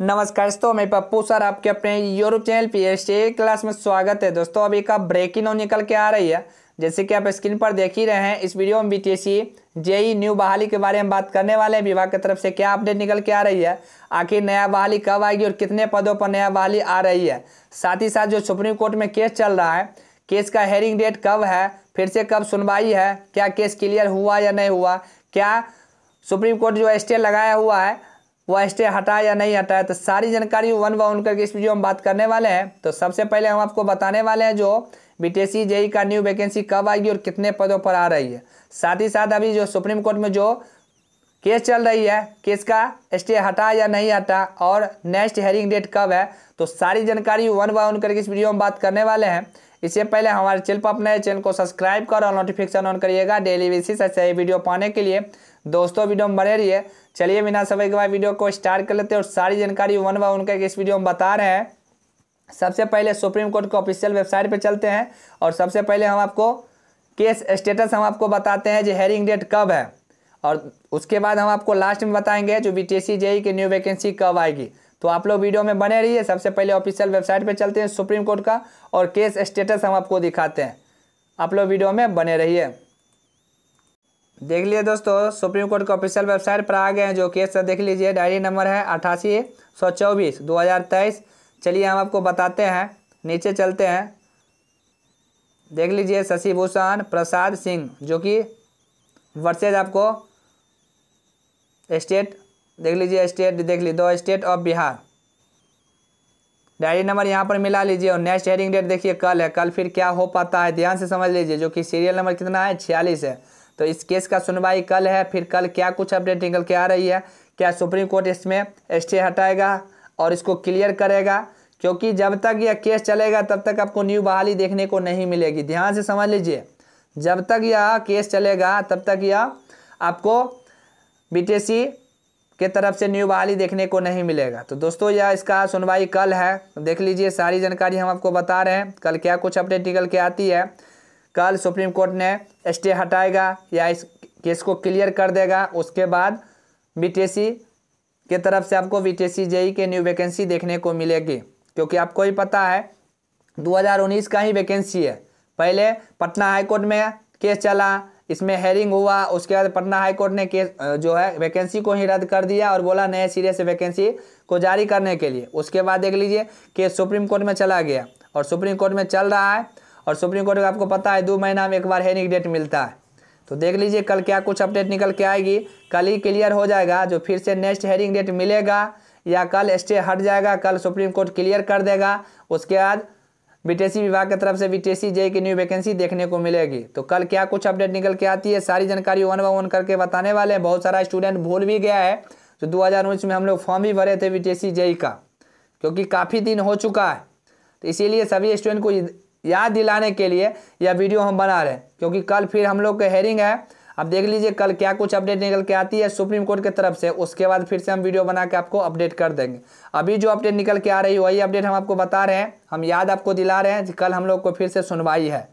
नमस्कार दोस्तों मैं पप्पू सर आपके अपने YouTube channel P H class में स्वागत है दोस्तों अभी का ब्रेकिंग और निकल के आ रही है जैसे कि आप स्क्रीन पर देख ही रहे हैं इस वीडियो में B T S J E new बहाली के बारे में बात करने वाले हैं विभाग की तरफ से क्या अपडेट निकल के आ रही है आखिर नया बहाली कब आएगी और कितने पदों पर नया बहाली आ रही है साथ ही साथ जो सुप्रीम कोर्ट में केस चल रहा है केस का हेयरिंग डेट कब है फिर से कब सुनवाई है क्या केस क्लियर हुआ या नहीं हुआ क्या सुप्रीम कोर्ट जो स्टे लगाया हुआ है वह स्टे हटा या नहीं है तो सारी जानकारी वन बाय वन करके इस वीडियो में बात करने वाले हैं तो सबसे पहले हम आपको बताने वाले हैं जो बीटीसी जेई e का न्यू वैकेंसी कब आएगी और कितने पदों पर आ रही है साथ ही साथ अभी जो सुप्रीम कोर्ट में जो केस चल रही है केस का स्टे हटा या नहीं हटा और नेक्स्ट हेयरिंग डेट कब है तो सारी जानकारी वन बाय वन करके इस वीडियो में बात करने वाले हैं इससे पहले हमारे चैनल पर अपने चैनल को सब्सक्राइब कर और नोटिफिकेशन ऑन करिएगा डेली बेसिस ऐसे वीडियो पाने के लिए दोस्तों वीडियो में बने रहिए चलिए बिना समय के बाद वीडियो को स्टार्ट कर लेते हैं और सारी जानकारी वन बाय वन करके इस वीडियो में बता रहे हैं सबसे पहले सुप्रीम कोर्ट के ऑफिशियल वेबसाइट पर चलते हैं और सबसे पहले हम आपको केस स्टेटस हम आपको बताते हैं जो हेयरिंग डेट कब है और उसके बाद हम आपको लास्ट में बताएंगे जो बी टी जेई की न्यू वैकेंसी कब आएगी तो आप लोग वीडियो में बने रहिए सबसे पहले ऑफिशियल वेबसाइट पे चलते हैं सुप्रीम कोर्ट का और केस स्टेटस हम आपको दिखाते हैं आप लोग वीडियो में बने रहिए देख लिए दोस्तों सुप्रीम कोर्ट के ऑफिशियल वेबसाइट पर आ गए हैं जो केस देख लीजिए डायरी नंबर है अठासी सौ चौबीस दो हज़ार तेईस चलिए हम आपको बताते हैं नीचे चलते हैं देख लीजिए शशिभूषण प्रसाद सिंह जो कि वर्सेज आपको स्टेट देख लीजिए स्टेट देख लीजिए the state of Bihar diary number यहाँ पर मिला लीजिए और नेक्स्ट हेयरिंग डेट देखिए कल है कल फिर क्या हो पाता है ध्यान से समझ लीजिए जो कि सीरियल नंबर कितना है छियालीस है तो इस केस का सुनवाई कल है फिर कल क्या कुछ अपडेट निकल के आ रही है क्या सुप्रीम कोर्ट इसमें स्टे हटाएगा और इसको क्लियर करेगा क्योंकि जब तक यह केस चलेगा तब तक आपको न्यू बहाली देखने को नहीं मिलेगी ध्यान से समझ लीजिए जब तक यह केस चलेगा तब तक यह आपको बी के तरफ से न्यू बहाली देखने को नहीं मिलेगा तो दोस्तों यह इसका सुनवाई कल है देख लीजिए सारी जानकारी हम आपको बता रहे हैं कल क्या कुछ अपडेट निकल के आती है कल सुप्रीम कोर्ट ने स्टे हटाएगा या इस केस को क्लियर कर देगा उसके बाद बीटीसी के तरफ से आपको बीटीसी जेई के न्यू वैकेंसी देखने को मिलेगी क्योंकि आपको ही पता है 2019 का ही वैकेंसी है पहले पटना हाईकोर्ट में केस चला इसमें हेयरिंग हुआ उसके बाद पटना हाईकोर्ट ने केस जो है वैकेंसी को ही रद्द कर दिया और बोला नए सिरे से वैकेंसी को जारी करने के लिए उसके बाद देख लीजिए केस सुप्रीम कोर्ट में चला गया और सुप्रीम कोर्ट में चल रहा है और सुप्रीम कोर्ट का आपको पता है दो महीना में एक बार हेयरिंग डेट मिलता है तो देख लीजिए कल क्या कुछ अपडेट निकल के आएगी कल ही क्लियर हो जाएगा जो फिर से नेक्स्ट हेयरिंग डेट मिलेगा या कल स्टे हट जाएगा कल सुप्रीम कोर्ट क्लियर कर देगा उसके बाद बीटेसी विभाग की तरफ से बीटेसी जे की न्यू वैकेंसी देखने को मिलेगी तो कल क्या कुछ अपडेट निकल के आती है सारी जानकारी वन बाय वन करके बताने वाले हैं बहुत सारा स्टूडेंट भूल भी गया है जो तो दो में हम लोग फॉर्म भी भरे थे बीटेसी जेई का क्योंकि काफ़ी दिन हो चुका है तो इसीलिए सभी स्टूडेंट को याद दिलाने के लिए यह वीडियो हम बना रहे हैं क्योंकि कल फिर हम लोग का हेयरिंग है अब देख लीजिए कल क्या कुछ अपडेट निकल के आती है सुप्रीम कोर्ट की तरफ से उसके बाद फिर से हम वीडियो बना के आपको अपडेट कर देंगे अभी जो अपडेट निकल के आ रही है वही अपडेट हम आपको बता रहे हैं हम याद आपको दिला रहे हैं कल हम लोग को फिर से सुनवाई है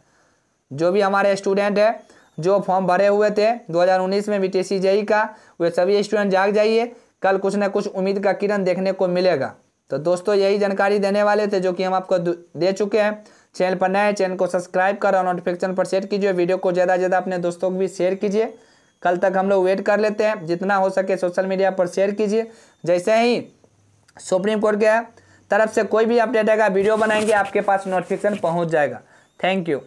जो भी हमारे स्टूडेंट है जो फॉर्म भरे हुए थे दो में बी टी e का वे सभी स्टूडेंट जाग जाइए कल कुछ ना कुछ उम्मीद का किरण देखने को मिलेगा तो दोस्तों यही जानकारी देने वाले थे जो कि हम आपको दे चुके हैं चैनल पर नए चैनल को सब्सक्राइब कर और नोटिफिकेशन पर सेट कीजिए वीडियो को ज़्यादा से ज़्यादा अपने दोस्तों को भी शेयर कीजिए कल तक हम लोग वेट कर लेते हैं जितना हो सके सोशल मीडिया पर शेयर कीजिए जैसे ही सुप्रीम कोर्ट के तरफ से कोई भी अपडेट आएगा वीडियो बनाएंगे आपके पास नोटिफिकेशन पहुँच जाएगा थैंक यू